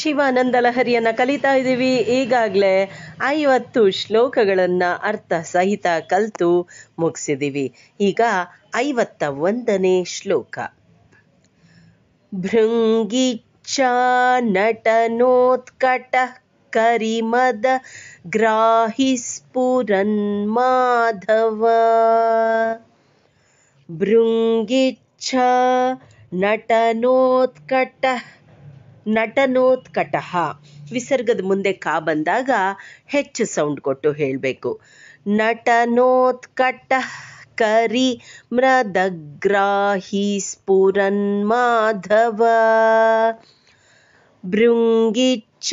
ಶಿವಾನಂದ ಲಹರಿಯನ್ನ ಕಲಿತಾ ಇದ್ದೀವಿ ಈಗಾಗಲೇ ಐವತ್ತು ಶ್ಲೋಕಗಳನ್ನ ಅರ್ಥ ಸಹಿತ ಕಲ್ತು ಮುಗಿಸಿದ್ದೀವಿ ಈಗ ಐವತ್ತ ಒಂದನೇ ಶ್ಲೋಕ ಭೃಂಗಿಚ್ಚ ನಟನೋತ್ಕಟ ಕರಿಮದ ಗ್ರಾಹಿಸ್ಪುರನ್ ಮಾಧವ ಭೃಂಗಿಚ್ಛ ನಟನೋತ್ಕಟ ನಟನೋತ್ಕಟ ವಿಸರ್ಗದ ಮುಂದೆ ಕಾ ಬಂದಾಗ ಹೆಚ್ಚು ಸೌಂಡ್ ಕೊಟ್ಟು ಹೇಳಬೇಕು ನಟನೋತ್ಕಟ ಕರಿ ಮೃದಗ್ರಾಹಿ ಸ್ಫುರನ್ ಮಾಧವ ಭೃಂಗಿಚ್ಚ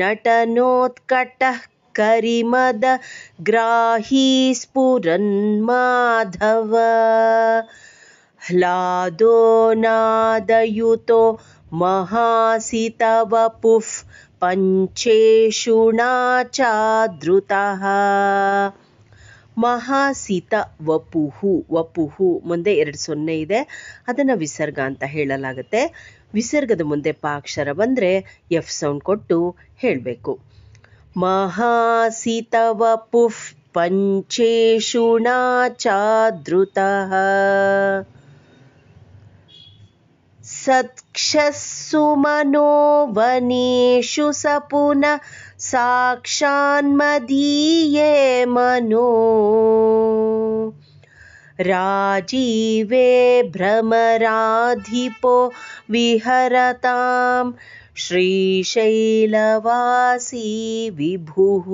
ನಟನೋತ್ಕಟಃ ಕರಿಮದ ಗ್ರಾಹಿ ಸ್ಫುರನ್ ಮಾಧವ ಹ್ಲಾದೋ ನಾದಯುತೋ महासि तव पञ्चेषुणा ಮಹಾಸಿತ ವಪುಹು ವಪುಹು ಮುಂದೆ ಎರಡು ಸೊನ್ನೆ ಇದೆ ಅದನ್ನು ವಿಸರ್ಗ ಅಂತ ಹೇಳಲಾಗುತ್ತೆ ವಿಸರ್ಗದ ಮುಂದೆ ಪಾಕ್ಷರ ಬಂದರೆ ಎಫ್ ಸೌಂಡ್ ಕೊಟ್ಟು ಹೇಳಬೇಕು ಮಹಾಸಿತ ವಪುಃ ಪಂಚೇಶುಣಾ ಚಾದೃತಃ ಸತ್ शस्सु मनो वनीषु स पुनः साक्षान्मदीये मनो राजीवे भ्रमराधिपो विहरताम् श्रीशैलवासी विभुः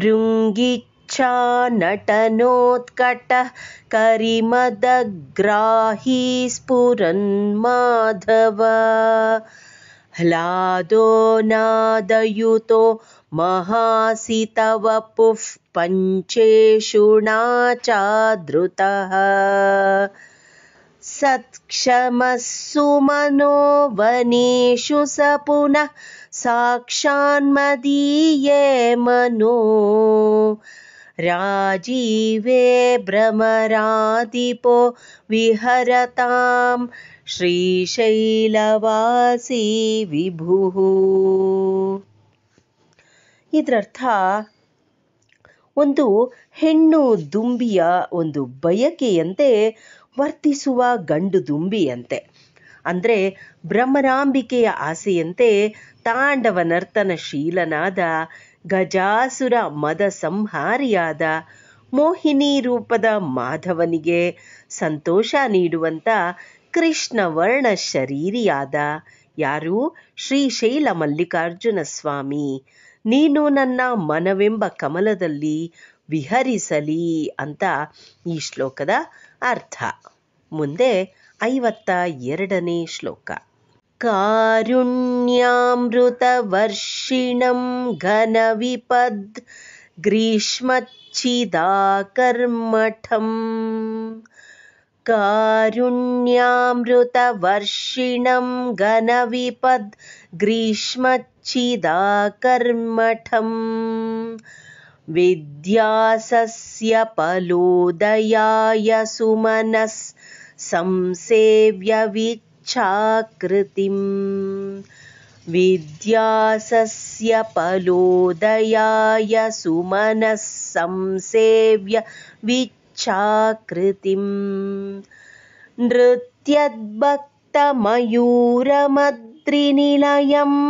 भृङ्गि नटनोत्कटः करिमदग्राही स्फुरन् माधव ह्लादो नादयुतो महासि तव पुः पञ्चेषु नाचादृतः सत्क्षमस्सु स पुनः साक्षान्मदीये मनो ರಾಜೀವೆ ಭ್ರಮರಾಧಿಪೋ ವಿಹರತಾಂ ಶ್ರೀಶೈಲವಾಸಿ ವಿಭು ಇದರರ್ಥ ಒಂದು ಹೆಣ್ಣು ದುಂಬಿಯ ಒಂದು ಬಯಕೆಯಂತೆ ವರ್ತಿಸುವ ಗಂಡು ದುಂಬಿಯಂತೆ ಅಂದರೆ ಬ್ರಹ್ಮರಾಂಬಿಕೆಯ ಆಸೆಯಂತೆ ತಾಂಡವ ನರ್ತನ ಶೀಲನಾದ ಗಜಾಸುರ ಮದ ಸಂಹಾರಿಯಾದ ಮೋಹಿನಿ ರೂಪದ ಮಾಧವನಿಗೆ ಸಂತೋಷ ನೀಡುವಂಥ ವರ್ಣ ಶರೀರಿಯಾದ ಯಾರು ಶ್ರೀಶೈಲ ಮಲ್ಲಿಕಾರ್ಜುನ ಸ್ವಾಮಿ ನೀನು ನನ್ನ ಮನವೆಂಬ ಕಮಲದಲ್ಲಿ ವಿಹರಿಸಲಿ ಅಂತ ಈ ಶ್ಲೋಕದ ಅರ್ಥ ಮುಂದೆ ಐವತ್ತ ಎರಡನೇ ಶ್ಲೋಕ कारुण्यामृतवर्षिणं घनविपद् ग्रीष्मच्छिदाकर्मठम् कारुण्यामृतवर्षिणं घनविपद् ग्रीष्मच्छिदाकर्मठम् विद्यासस्य पलोदयाय सुमनस् संसेव्यवि च्छाकृतिम् विद्यासस्य पलोदयाय सुमनः संसेव्य विच्छाकृतिम् नृत्यद्भक्तमयूरमद्रिनिलयम्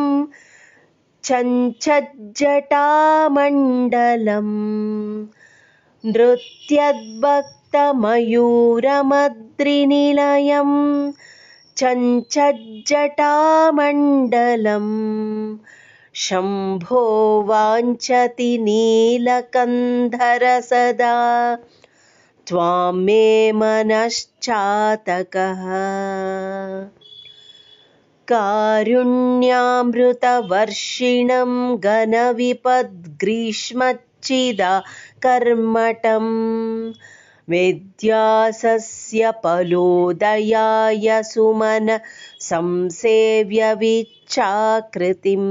चञ्चज्जटामण्डलम् नृत्यद्भक्तमयूरमद्रिनिलयम् चञ्चज्जटामण्डलम् शम्भो वाञ्छति नीलकन्धरसदा मे मनश्चातकः कारुण्यामृतवर्षिणं गनविपद्ग्रीष्मच्चिद कर्मटं विद्यासस् पलोदयाय सुमन विच्छाकृतिम्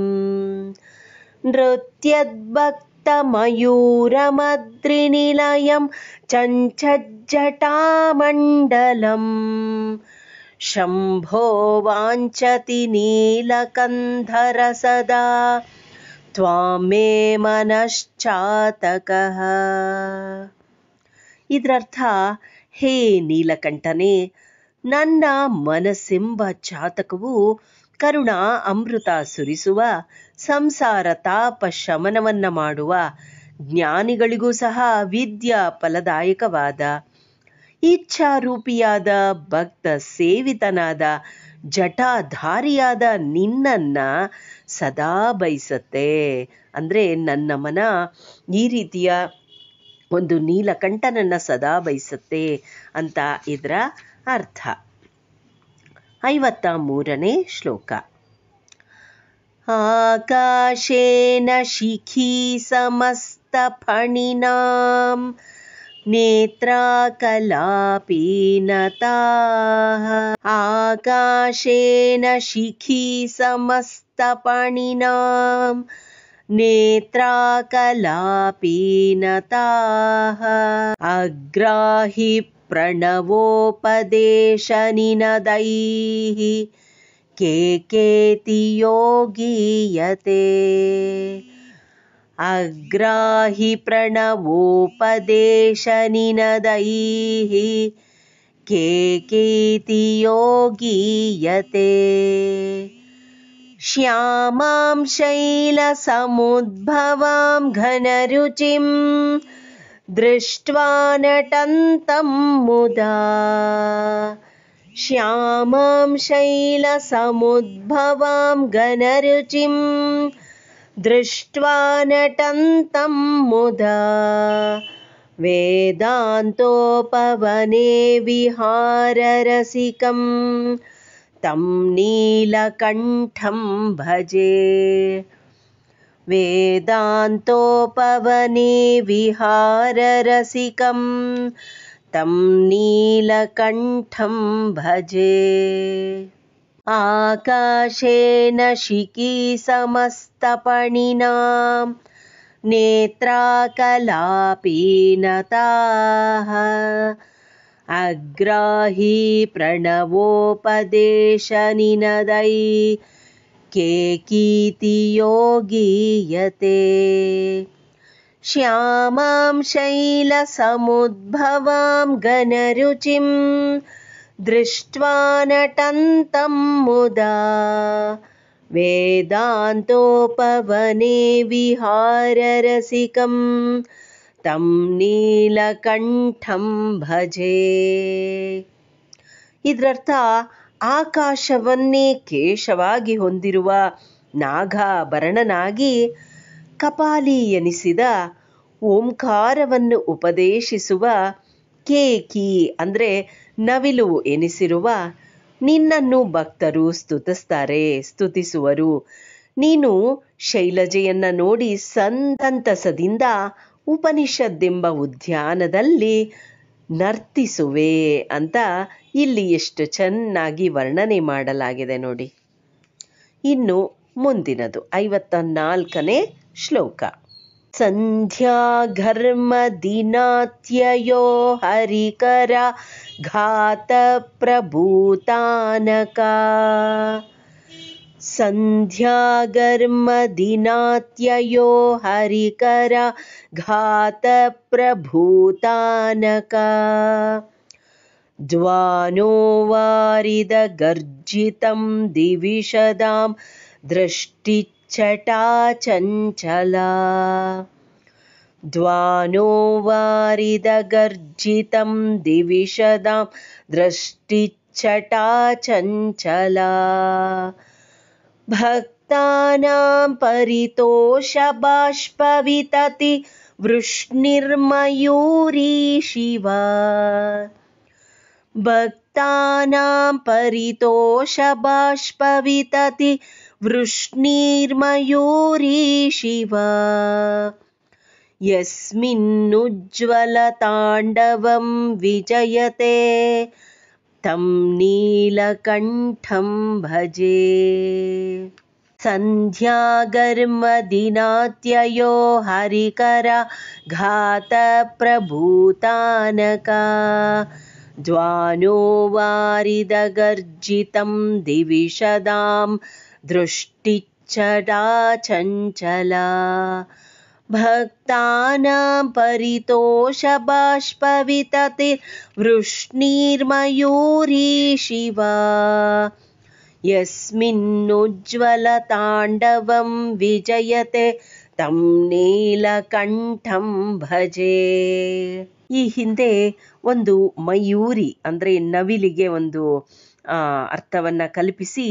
नृत्यद्भक्तमयूरमद्रिनिलयं चञ्चज्जटामण्डलम् शम्भो वाञ्छति नीलकन्धरसदा मे मनश्चातकः इदर्था ಹೇ ನೀಲಕಂಠನೇ ನನ್ನ ಮನಸ್ಸೆಂಬ ಚಾತಕವು ಕರುಣಾ ಅಮೃತ ಸುರಿಸುವ ಸಂಸಾರ ತಾಪ ಶಮನವನ್ನ ಮಾಡುವ ಜ್ಞಾನಿಗಳಿಗೂ ಸಹ ವಿದ್ಯಾ ಫಲದಾಯಕವಾದ ಇಚ್ಛಾರೂಪಿಯಾದ ಭಕ್ತ ಸೇವಿತನಾದ ಜಟಾಧಾರಿಯಾದ ನಿನ್ನನ್ನ ಸದಾ ಬಯಸತ್ತೆ ಅಂದ್ರೆ ನನ್ನ ಮನ ಈ ರೀತಿಯ ಒಂದು ನೀಲಕಂಠನನ್ನು ಸದಾ ಬಯಸುತ್ತೆ ಅಂತ ಇದರ ಅರ್ಥ ಐವತ್ತ ಮೂರನೇ ಶ್ಲೋಕ ಆಕಾಶೇನ ಶಿಖಿ ಸಮಸ್ತ ನೇತ್ರ ನೇತ್ರ ಆಕಾಶೇನ ಶಿಖಿ ಸಮಸ್ತ समस्तपणिनाम् नेत्राकलापीनताः अग्राहि प्रणवोपदेशनिनदैः के केति योगीयते अग्राहि प्रणवोपदेशनिनदैः के केति योगीयते श्यामां शैलसमुद्भवां घनरुचिं नटन्तं मुदा श्यामां शैलसमुद्भवां घनरुचिं दृष्ट्वा नटन्तं मुदा वेदान्तोपवने विहाररसिकम् तं नीलकण्ठं भजे वेदान्तोपवने विहाररसिकं तं नीलकण्ठं भजे आकाशेन शिकी समस्तपणिनां नेत्राकलापीनताः अग्राही प्रणवोपदेशनिनदै के कीति योगीयते श्यामां शैलसमुद्भवां गनरुचिं दृष्ट्वा नटन्तं मुदा वेदान्तोपवने विहाररसिकम् ತಂ ನೀಲಕಂಠಂ ಭಜೆ ಇದರರ್ಥ ಆಕಾಶವನ್ನೇ ಕೇಶವಾಗಿ ಹೊಂದಿರುವ ನಾಗಾಭರಣನಾಗಿ ಕಪಾಲಿ ಎನಿಸಿದ ಓಂಕಾರವನ್ನು ಉಪದೇಶಿಸುವ ಕೇಕಿ ಅಂದರೆ ನವಿಲು ಎನಿಸಿರುವ ನಿನ್ನನ್ನು ಭಕ್ತರು ಸ್ತುತಿಸ್ತಾರೆ ಸ್ತುತಿಸುವರು ನೀನು ಶೈಲಜೆಯನ್ನ ನೋಡಿ ಸಂತಂತಸದಿಂದ ಉಪನಿಷದ್ದೆಂಬ ಉದ್ಯಾನದಲ್ಲಿ ನರ್ತಿಸುವೆ ಅಂತ ಇಲ್ಲಿ ಎಷ್ಟು ಚೆನ್ನಾಗಿ ವರ್ಣನೆ ಮಾಡಲಾಗಿದೆ ನೋಡಿ ಇನ್ನು ಮುಂದಿನದು ಐವತ್ತ ನಾಲ್ಕನೇ ಶ್ಲೋಕ ಸಂಧ್ಯಾ ಘರ್ಮ ದಿನಾತ್ಯಯೋ ಹರಿಕರ ಘಾತ ಪ್ರಭೂತಾನಕ सन्ध्यागर्मदिनात्ययो हरिकरा घातप्रभूतानका ज्वानो वारिदगर्जितं दिविशदां दृष्टिचटा चञ्चला द्वानो वारिदगर्जितम् दिविशदाम् दृष्टिच्छटा चञ्चला भक्तानां परितोषबाष्पवितति वृष्णिर्मयूरी शिवा भक्तानां परितोषबाष्पवितति वृष्णिर्मयूरी शिवा यस्मिन्नुज्ज्वलताण्डवं विजयते तं नीलकण्ठं भजे सन्ध्यागर्मदिनात्ययो हरिकरा घातप्रभूतानका ज्वानो वारिदगर्जितं दिविशदां दृष्टिच्छडा चञ्चला ಭಕ್ತಾನಾಂ ಪರಿತೋಷ ಬಾಷ್ಪವಿತತಿ ವೃಷ್ಣೀರ್ಮಯೂರಿ ಶಿವಾ ತಾಂಡವಂ ವಿಜಯತೆ ತಂ ಕಂಠಂ ಭಜೇ ಈ ಹಿಂದೆ ಒಂದು ಮಯೂರಿ ಅಂದ್ರೆ ನವಿಲಿಗೆ ಒಂದು ಅರ್ಥವನ್ನ ಕಲ್ಪಿಸಿ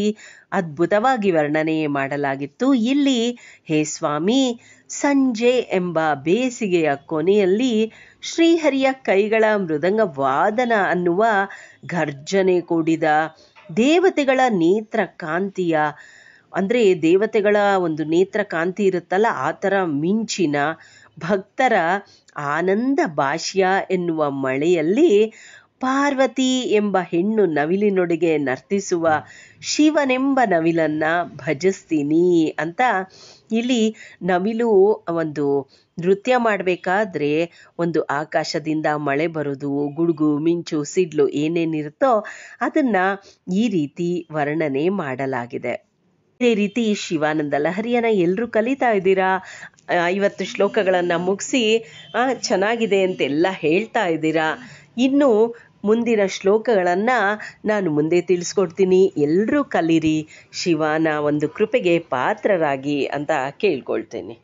ಅದ್ಭುತವಾಗಿ ವರ್ಣನೆ ಮಾಡಲಾಗಿತ್ತು ಇಲ್ಲಿ ಹೇ ಸ್ವಾಮಿ ಸಂಜೆ ಎಂಬ ಬೇಸಿಗೆಯ ಕೊನೆಯಲ್ಲಿ ಶ್ರೀಹರಿಯ ಕೈಗಳ ಮೃದಂಗ ವಾದನ ಅನ್ನುವ ಘರ್ಜನೆ ಕೂಡಿದ ದೇವತೆಗಳ ನೇತ್ರ ಕಾಂತಿಯ ಅಂದ್ರೆ ದೇವತೆಗಳ ಒಂದು ನೇತ್ರ ಕಾಂತಿ ಇರುತ್ತಲ್ಲ ಆ ಥರ ಮಿಂಚಿನ ಭಕ್ತರ ಆನಂದ ಭಾಷ್ಯ ಎನ್ನುವ ಮಳೆಯಲ್ಲಿ ಪಾರ್ವತಿ ಎಂಬ ಹೆಣ್ಣು ನವಿಲಿನೊಡೆಗೆ ನರ್ತಿಸುವ ಶಿವನೆಂಬ ನವಿಲನ್ನ ಭಜಿಸ್ತೀನಿ ಅಂತ ಇಲ್ಲಿ ನವಿಲು ಒಂದು ನೃತ್ಯ ಮಾಡಬೇಕಾದ್ರೆ ಒಂದು ಆಕಾಶದಿಂದ ಮಳೆ ಬರೋದು ಗುಡುಗು ಮಿಂಚು ಸಿಡ್ಲು ಏನೇನಿರುತ್ತೋ ಅದನ್ನ ಈ ರೀತಿ ವರ್ಣನೆ ಮಾಡಲಾಗಿದೆ ಇದೇ ರೀತಿ ಶಿವಾನಂದ ಲಹರಿಯನ ಎಲ್ಲರೂ ಕಲಿತಾ ಇದ್ದೀರಾ ಐವತ್ತು ಶ್ಲೋಕಗಳನ್ನು ಮುಗಿಸಿ ಚೆನ್ನಾಗಿದೆ ಅಂತೆಲ್ಲ ಹೇಳ್ತಾ ಇದ್ದೀರಾ ಇನ್ನು ಮುಂದಿನ ಶ್ಲೋಕಗಳನ್ನ ನಾನು ಮುಂದೆ ತಿಳಿಸ್ಕೊಡ್ತೀನಿ ಎಲ್ಲರೂ ಕಲಿರಿ ಶಿವನ ಒಂದು ಕೃಪೆಗೆ ಪಾತ್ರರಾಗಿ ಅಂತ ಕೇಳ್ಕೊಳ್ತೇನೆ